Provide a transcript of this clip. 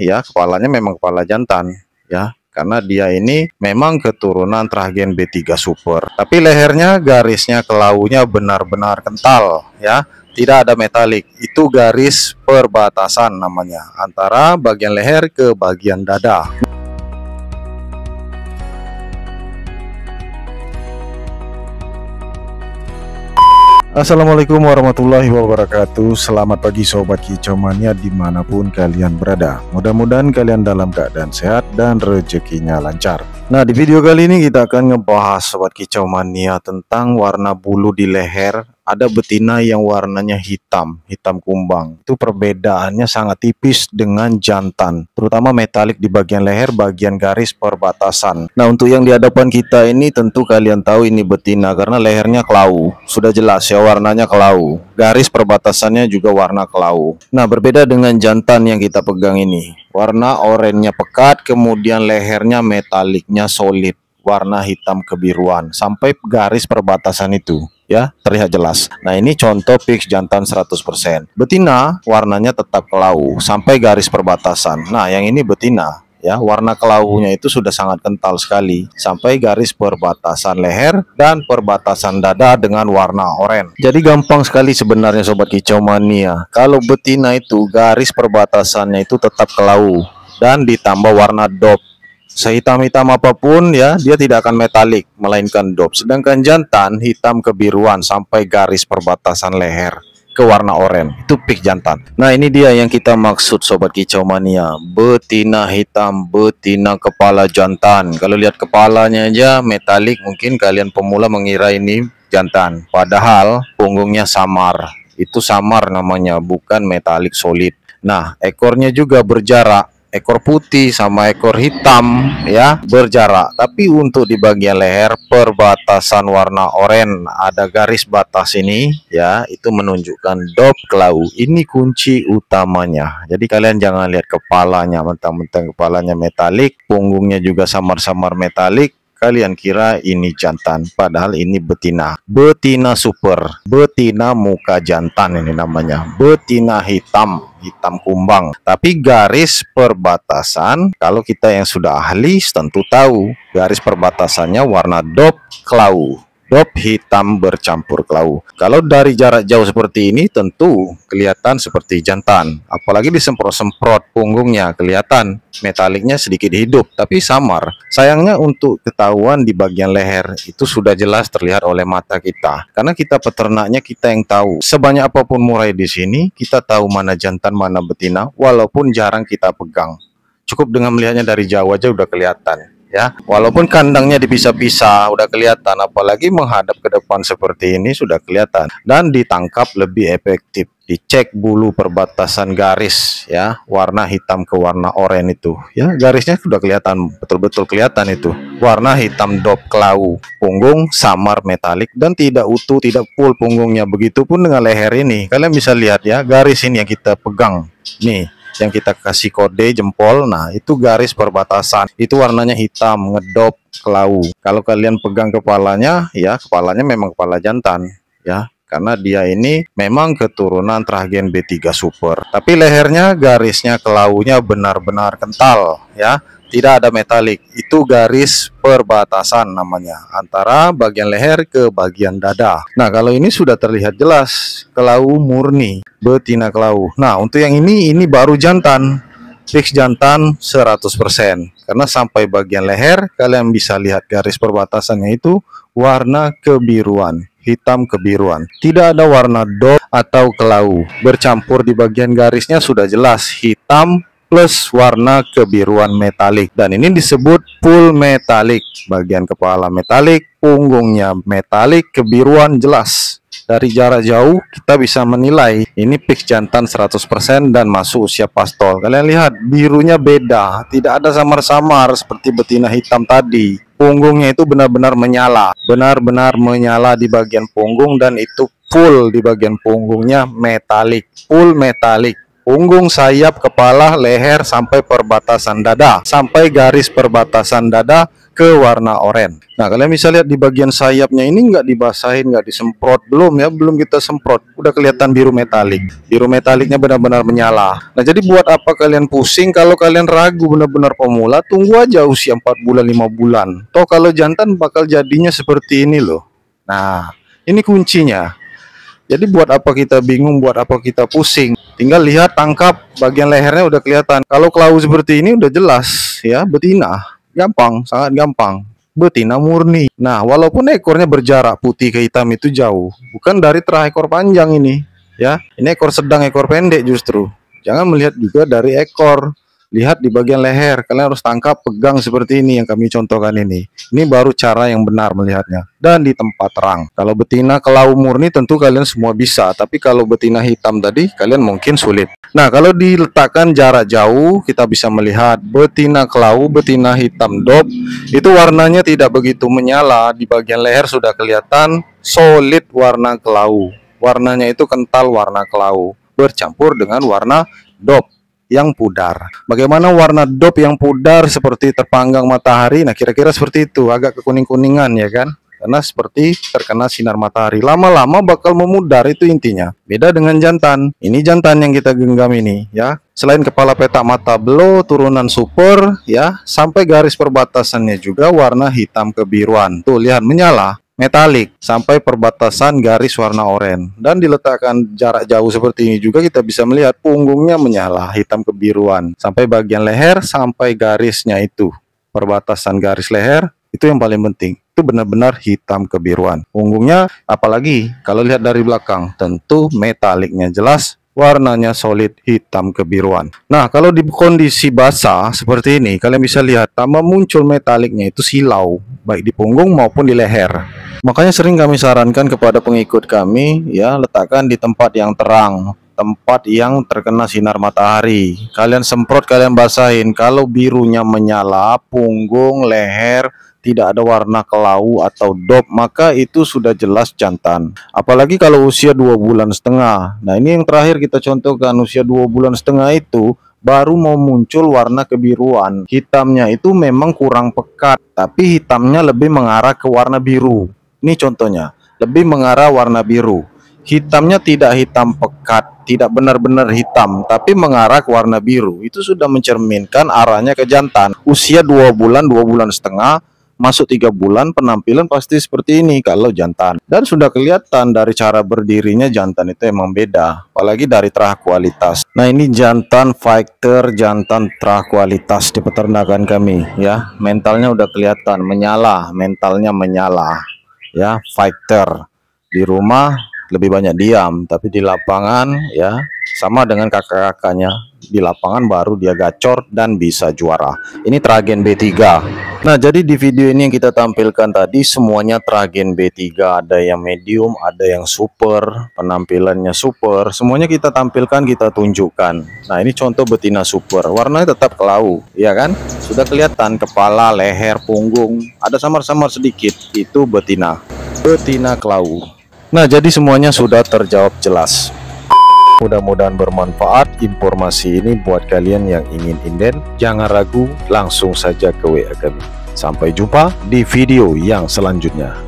ya kepalanya memang kepala jantan ya karena dia ini memang keturunan tragen B3 super tapi lehernya garisnya kelaunya benar-benar kental ya tidak ada metalik itu garis perbatasan namanya antara bagian leher ke bagian dada Assalamualaikum warahmatullahi wabarakatuh Selamat pagi Sobat Kicomania dimanapun kalian berada Mudah-mudahan kalian dalam keadaan sehat dan rezekinya lancar Nah di video kali ini kita akan ngebahas Sobat Kicomania tentang warna bulu di leher ada betina yang warnanya hitam, hitam kumbang. Itu perbedaannya sangat tipis dengan jantan, terutama metalik di bagian leher, bagian garis perbatasan. Nah, untuk yang di hadapan kita ini tentu kalian tahu ini betina karena lehernya kelau. Sudah jelas ya warnanya kelau. Garis perbatasannya juga warna kelau. Nah, berbeda dengan jantan yang kita pegang ini. Warna oranye pekat, kemudian lehernya metaliknya solid warna hitam kebiruan sampai garis perbatasan itu ya terlihat jelas. Nah ini contoh fix jantan 100%. Betina warnanya tetap kelau sampai garis perbatasan. Nah yang ini betina ya warna kelaunya itu sudah sangat kental sekali sampai garis perbatasan leher dan perbatasan dada dengan warna oranye jadi gampang sekali sebenarnya sobat kicau mania kalau betina itu garis perbatasannya itu tetap kelau dan ditambah warna dop sehitam-hitam apapun ya dia tidak akan metalik melainkan dop sedangkan jantan hitam kebiruan sampai garis perbatasan leher ke warna oranye itu pik jantan nah ini dia yang kita maksud sobat kicau mania betina hitam betina kepala jantan kalau lihat kepalanya aja metalik mungkin kalian pemula mengira ini jantan padahal punggungnya samar itu samar namanya bukan metalik solid nah ekornya juga berjarak ekor putih sama ekor hitam ya berjarak tapi untuk di bagian leher perbatasan warna oranye ada garis batas ini ya itu menunjukkan dop kelau ini kunci utamanya jadi kalian jangan lihat kepalanya mentang-mentang kepalanya metalik punggungnya juga samar-samar metalik Kalian kira ini jantan, padahal ini betina. Betina super, betina muka jantan ini namanya. Betina hitam, hitam kumbang. Tapi garis perbatasan, kalau kita yang sudah ahli tentu tahu, garis perbatasannya warna dop klau. Top hitam bercampur kelau. Kalau dari jarak jauh seperti ini tentu kelihatan seperti jantan, apalagi disemprot-semprot punggungnya kelihatan metaliknya sedikit hidup tapi samar. Sayangnya untuk ketahuan di bagian leher itu sudah jelas terlihat oleh mata kita karena kita peternaknya kita yang tahu. Sebanyak apapun murai di sini kita tahu mana jantan mana betina walaupun jarang kita pegang. Cukup dengan melihatnya dari jauh aja udah kelihatan ya walaupun kandangnya dipisah-pisah udah kelihatan apalagi menghadap ke depan seperti ini sudah kelihatan dan ditangkap lebih efektif dicek bulu perbatasan garis ya warna hitam ke warna oranye itu ya garisnya sudah kelihatan betul-betul kelihatan itu warna hitam dop kelau punggung samar metalik dan tidak utuh tidak full punggungnya begitu pun dengan leher ini kalian bisa lihat ya garis ini yang kita pegang nih yang kita kasih kode jempol nah itu garis perbatasan itu warnanya hitam ngedop kelau kalau kalian pegang kepalanya ya kepalanya memang kepala jantan ya karena dia ini memang keturunan Tragen B3 Super tapi lehernya garisnya kelaunya benar-benar kental ya tidak ada metalik. Itu garis perbatasan namanya antara bagian leher ke bagian dada. Nah, kalau ini sudah terlihat jelas kelau murni, betina kelau. Nah, untuk yang ini ini baru jantan. Fix jantan 100% karena sampai bagian leher kalian bisa lihat garis perbatasannya itu warna kebiruan hitam kebiruan. Tidak ada warna dot atau kelau. Bercampur di bagian garisnya sudah jelas hitam plus warna kebiruan metalik dan ini disebut full metalik bagian kepala metalik punggungnya metalik kebiruan jelas dari jarak jauh kita bisa menilai ini pik jantan 100% dan masuk usia pastol kalian lihat birunya beda tidak ada samar-samar seperti betina hitam tadi punggungnya itu benar-benar menyala benar-benar menyala di bagian punggung dan itu full di bagian punggungnya metalik full metalik punggung, sayap, kepala, leher sampai perbatasan dada, sampai garis perbatasan dada ke warna oranye. Nah, kalian bisa lihat di bagian sayapnya ini nggak dibasahin, nggak disemprot, belum ya, belum kita semprot. Udah kelihatan biru metalik. Biru metaliknya benar-benar menyala. Nah, jadi buat apa kalian pusing kalau kalian ragu benar-benar pemula, tunggu aja usia 4 bulan, 5 bulan. Toh kalau jantan bakal jadinya seperti ini loh. Nah, ini kuncinya. Jadi buat apa kita bingung, buat apa kita pusing? Tinggal lihat tangkap bagian lehernya udah kelihatan. Kalau kelau seperti ini udah jelas ya, betina. Gampang, sangat gampang. Betina murni. Nah, walaupun ekornya berjarak putih ke hitam itu jauh, bukan dari terah ekor panjang ini, ya. Ini ekor sedang, ekor pendek justru. Jangan melihat juga dari ekor lihat di bagian leher kalian harus tangkap pegang seperti ini yang kami contohkan ini ini baru cara yang benar melihatnya dan di tempat terang kalau betina kelau murni tentu kalian semua bisa tapi kalau betina hitam tadi kalian mungkin sulit nah kalau diletakkan jarak jauh kita bisa melihat betina kelau betina hitam dop itu warnanya tidak begitu menyala di bagian leher sudah kelihatan solid warna kelau warnanya itu kental warna kelau bercampur dengan warna dop yang pudar. Bagaimana warna dop yang pudar seperti terpanggang matahari? Nah, kira-kira seperti itu, agak kekuning-kuningan ya kan? Karena seperti terkena sinar matahari, lama-lama bakal memudar itu intinya. Beda dengan jantan. Ini jantan yang kita genggam ini ya. Selain kepala petak mata blow turunan super ya, sampai garis perbatasannya juga warna hitam kebiruan. Tuh lihat menyala metalik sampai perbatasan garis warna oranye dan diletakkan jarak jauh seperti ini juga kita bisa melihat punggungnya menyala hitam kebiruan sampai bagian leher sampai garisnya itu perbatasan garis leher itu yang paling penting itu benar-benar hitam kebiruan punggungnya apalagi kalau lihat dari belakang tentu metaliknya jelas warnanya solid hitam kebiruan. Nah, kalau di kondisi basah seperti ini, kalian bisa lihat tambah muncul metaliknya itu silau, baik di punggung maupun di leher. Makanya sering kami sarankan kepada pengikut kami ya letakkan di tempat yang terang, tempat yang terkena sinar matahari. Kalian semprot, kalian basahin. Kalau birunya menyala, punggung, leher, tidak ada warna kelau atau dop maka itu sudah jelas jantan apalagi kalau usia dua bulan setengah nah ini yang terakhir kita contohkan usia dua bulan setengah itu baru mau muncul warna kebiruan hitamnya itu memang kurang pekat tapi hitamnya lebih mengarah ke warna biru ini contohnya, lebih mengarah warna biru. Hitamnya tidak hitam pekat, tidak benar-benar hitam, tapi mengarah ke warna biru. Itu sudah mencerminkan arahnya ke jantan. Usia 2 bulan, 2 bulan setengah, masuk tiga bulan penampilan pasti seperti ini kalau jantan dan sudah kelihatan dari cara berdirinya jantan itu emang beda apalagi dari terah kualitas nah ini jantan fighter jantan terah kualitas di peternakan kami ya mentalnya udah kelihatan menyala mentalnya menyala ya fighter di rumah lebih banyak diam tapi di lapangan ya sama dengan kakak-kakaknya di lapangan baru dia gacor dan bisa juara ini tragen B3 nah jadi di video ini yang kita tampilkan tadi semuanya tragen B3 ada yang medium ada yang super penampilannya super semuanya kita tampilkan kita tunjukkan nah ini contoh betina super warnanya tetap kelau ya kan sudah kelihatan kepala leher punggung ada samar-samar sedikit itu betina betina kelau Nah, jadi semuanya sudah terjawab jelas. Mudah-mudahan bermanfaat informasi ini buat kalian yang ingin inden. Jangan ragu, langsung saja ke WA kami. Sampai jumpa di video yang selanjutnya.